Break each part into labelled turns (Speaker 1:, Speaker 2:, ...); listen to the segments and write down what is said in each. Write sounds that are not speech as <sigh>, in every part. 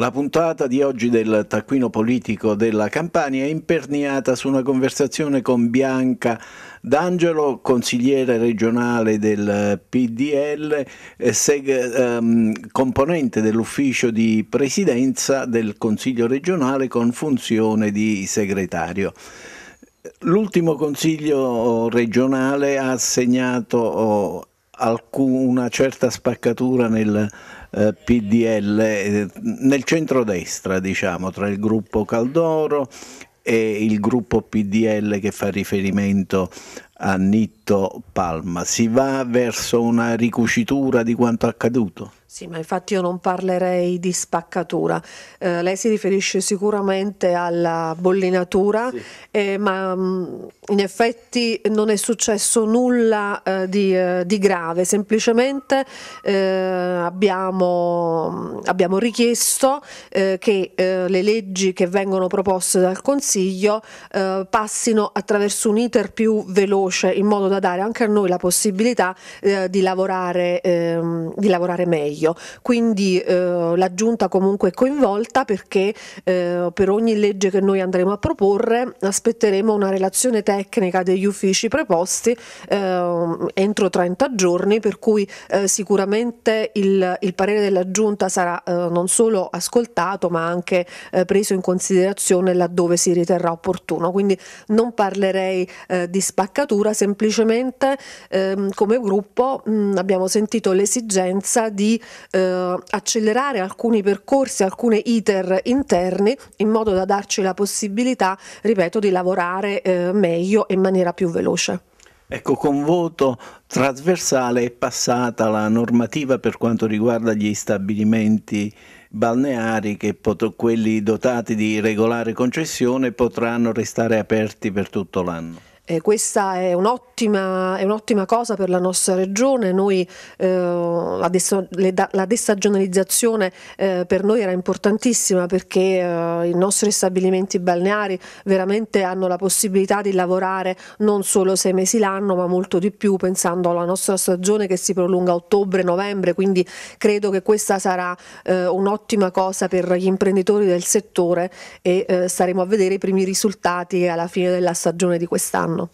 Speaker 1: La puntata di oggi del taccuino politico della Campania è imperniata su una conversazione con Bianca D'Angelo, consigliere regionale del PDL, ehm, componente dell'ufficio di presidenza del Consiglio regionale con funzione di segretario. L'ultimo consiglio regionale ha assegnato oh, una certa spaccatura nel eh, PDL, eh, nel centrodestra diciamo, tra il gruppo Caldoro e il gruppo PDL che fa riferimento a Nitti effetto palma, si va verso una ricucitura di quanto accaduto?
Speaker 2: Sì, ma infatti io non parlerei di spaccatura. Eh, lei si riferisce sicuramente alla bollinatura, sì. eh, ma mh, mm, in effetti non è successo nulla eh, di, eh, di, grave, semplicemente eh, abbiamo, mm, abbiamo, richiesto eh, che le leggi che vengono proposte dal Consiglio passino attraverso un iter più veloce in modo da a dare anche a noi la possibilità eh, di, lavorare, ehm, di, lavorare, meglio. Quindi eh, la Giunta comunque è coinvolta perché eh, per ogni legge che noi andremo a proporre aspetteremo una relazione tecnica degli uffici preposti ehm, entro 30 giorni, per cui eh, sicuramente il, il, parere della Giunta sarà eh, non solo ascoltato ma anche eh, preso in considerazione laddove si riterrà opportuno. Quindi non parlerei di spaccatura, semplicemente semplicemente ehm, come gruppo mh, mm, abbiamo sentito l'esigenza di eh, accelerare alcuni percorsi, alcuni iter interni in modo da darci la possibilità, ripeto, di lavorare eh, meglio e in maniera più veloce.
Speaker 1: Ecco, con voto trasversale è passata la normativa per quanto riguarda gli stabilimenti balneari che pot- quelli dotati di regolare concessione potranno restare aperti per tutto l'anno.
Speaker 2: Eh, questa è un'ottima, è un'ottima, cosa per la nostra regione, noi, eh, la, desa- da- la, destagionalizzazione eh, per noi era importantissima perché eh, i nostri stabilimenti balneari veramente hanno la possibilità di lavorare non solo sei mesi l'anno ma molto di più pensando alla nostra stagione che si prolunga a ottobre, novembre, quindi credo che questa sarà eh, un'ottima cosa per gli imprenditori del settore e eh, staremo a vedere i primi risultati alla fine della stagione di quest'anno governo.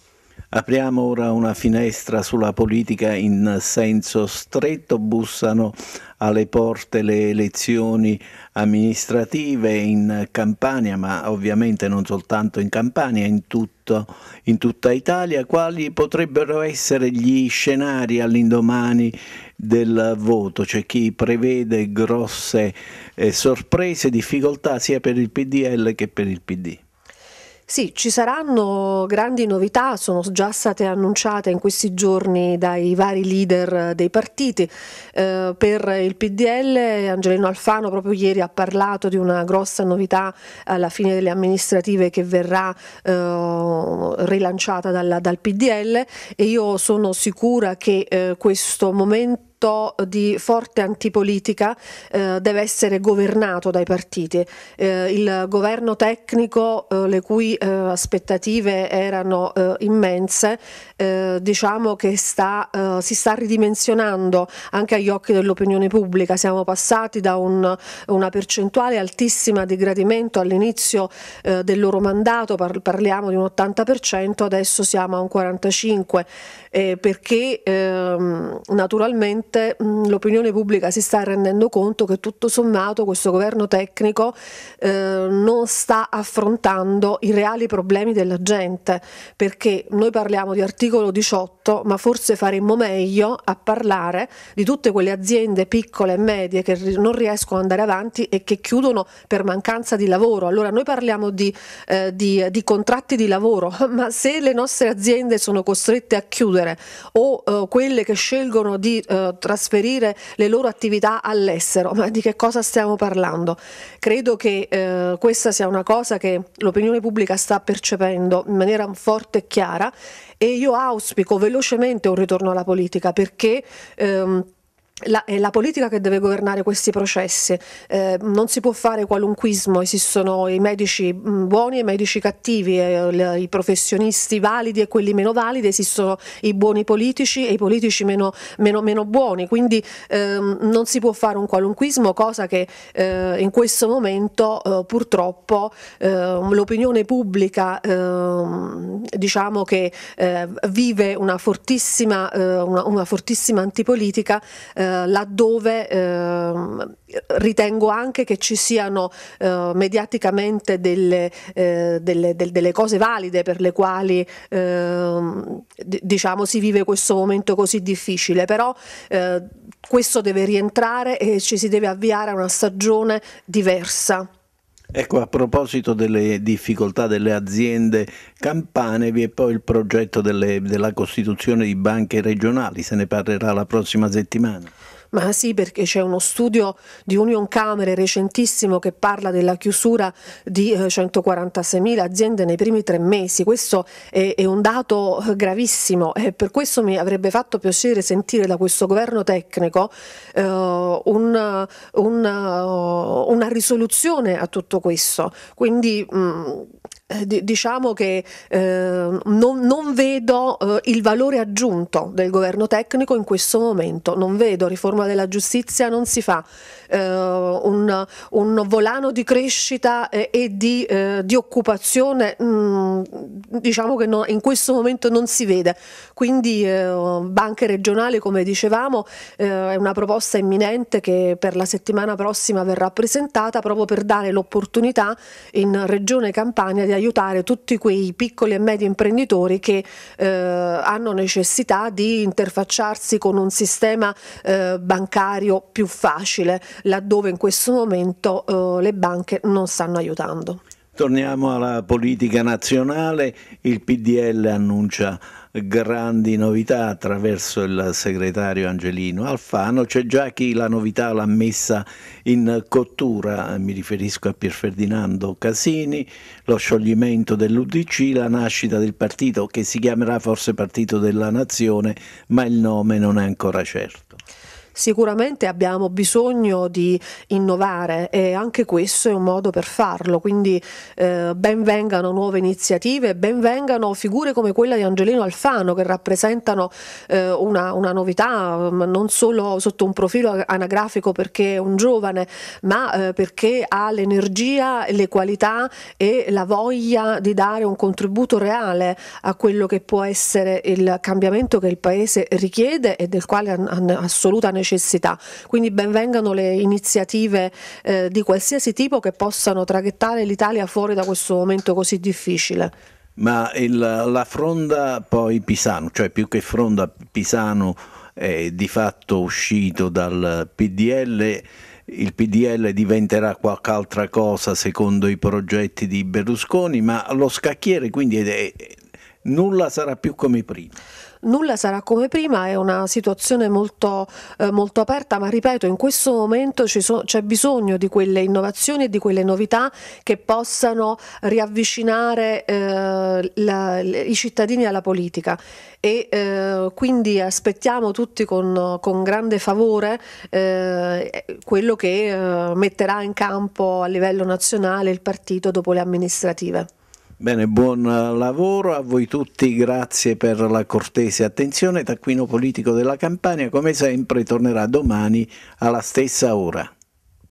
Speaker 1: Apriamo ora una finestra sulla politica in senso stretto, bussano alle porte le elezioni amministrative in Campania, ma ovviamente non soltanto in Campania, in, tutto, in tutta Italia. Quali potrebbero essere gli scenari all'indomani del voto? C'è chi prevede grosse eh, sorprese, difficoltà sia per il PDL che per il PD.
Speaker 2: Sì, ci saranno grandi novità, sono già state annunciate in questi giorni dai vari leader eh, dei partiti. Eh, per il PDL Angelino Alfano proprio ieri ha parlato di una grossa novità alla fine delle amministrative che verrà eh, rilanciata dalla, dal PDL e io sono sicura che eh, questo momento contesto eh, di forte antipolitica eh, deve essere governato dai partiti. Eh, il governo tecnico, eh, le cui eh, aspettative erano eh, immense, diciamo che sta, si sta ridimensionando anche agli occhi dell'opinione pubblica. Siamo passati da un, una percentuale altissima di gradimento all'inizio del loro mandato, par parliamo di un 80%, adesso siamo a un 45%, perché ehm, naturalmente finalmente mh, mm, l'opinione pubblica si sta rendendo conto che tutto sommato questo governo tecnico eh, non sta affrontando i reali problemi della gente, perché noi parliamo di articolo 18, ma forse faremmo meglio a parlare di tutte quelle aziende piccole e medie che non riescono ad andare avanti e che chiudono per mancanza di lavoro. Allora noi parliamo di, eh, di, di contratti di lavoro, <laughs> ma se le nostre aziende sono costrette a chiudere o eh, quelle che scelgono di eh, trasferire le loro attività all'estero, ma di che cosa stiamo parlando? Credo che eh, questa sia una cosa che l'opinione pubblica sta percependo in maniera forte e chiara e io auspico velocemente un ritorno alla politica perché ehm, la, è la politica che deve governare questi processi, eh, non si può fare qualunquismo, esistono i medici mm, buoni e i medici cattivi, eh, le, i professionisti validi e quelli meno validi, esistono i buoni politici e i politici meno, meno, meno buoni, quindi ehm, non si può fare un qualunquismo, cosa che eh, in questo momento eh, purtroppo ehm, l'opinione pubblica ehm, diciamo che eh, vive una fortissima, eh, una, una fortissima antipolitica eh, laddove eh, ritengo anche che ci siano eh, mediaticamente delle, eh, delle, del, delle, cose valide per le quali ehm, diciamo, si vive questo momento così difficile, però eh, questo deve rientrare e ci si deve avviare a una stagione diversa.
Speaker 1: Ecco, a proposito delle difficoltà delle aziende campane, vi è poi il progetto delle, della costituzione di banche regionali, se ne parlerà la prossima settimana.
Speaker 2: Ma sì, perché c'è uno studio di Union Camere recentissimo che parla della chiusura di 146.000 eh, aziende nei primi tre mesi. Questo è, è un dato eh, gravissimo e per questo mi avrebbe fatto piacere sentire da questo governo tecnico eh, un, un, eh, una risoluzione a tutto questo. Quindi mh, mm, eh, diciamo che eh, non, non, vedo eh, il valore aggiunto del governo tecnico in questo momento, non vedo riforma della giustizia, non si fa eh, un, un, volano di crescita eh, e di, eh, di occupazione, mh, mm, diciamo che no, in questo momento non si vede, quindi banche regionali come dicevamo è una proposta imminente che per la settimana prossima verrà presentata proprio per dare l'opportunità in Regione Campania di aiutare aiutare tutti quei piccoli e medi imprenditori che eh, hanno necessità di interfacciarsi con un sistema eh, bancario più facile, laddove in questo momento eh, le banche non stanno aiutando.
Speaker 1: Torniamo alla politica nazionale, il PDL annuncia grandi novità attraverso il segretario Angelino Alfano, c'è già chi la novità l'ha messa in cottura, mi riferisco a Pier Ferdinando Casini, lo scioglimento dell'Udc, la nascita del partito che si chiamerà forse Partito della Nazione, ma il nome non è ancora certo.
Speaker 2: Sicuramente abbiamo bisogno di innovare e anche questo è un modo per farlo, quindi eh, ben vengano nuove iniziative, ben vengano figure come quella di Angelino Alfano che rappresentano eh, una, una, novità mm, non solo sotto un profilo anagrafico perché è un giovane, ma eh, perché ha l'energia, le qualità e la voglia di dare un contributo reale a quello che può essere il cambiamento che il Paese richiede e del quale ha assoluta necessità necessità. Quindi benvengano le iniziative eh, di qualsiasi tipo che possano traghettare l'Italia fuori da questo momento così difficile.
Speaker 1: Ma il, la fronda poi Pisano, cioè più che fronda Pisano è di fatto uscito dal PDL il PDL diventerà qualche altra cosa secondo i progetti di Berlusconi, ma lo scacchiere quindi è, è, nulla sarà più come prima
Speaker 2: nulla sarà come prima, è una situazione molto, eh, molto aperta, ma ripeto, in questo momento so, c'è bisogno di quelle innovazioni e di quelle novità che possano riavvicinare eh, la, i cittadini alla politica e eh, quindi aspettiamo tutti con, con grande favore eh, quello che eh, metterà in campo a livello nazionale il partito dopo le amministrative.
Speaker 1: Bene, buon lavoro a voi tutti, grazie per la cortese attenzione. Taccuino politico della Campania, come sempre, tornerà domani alla stessa ora.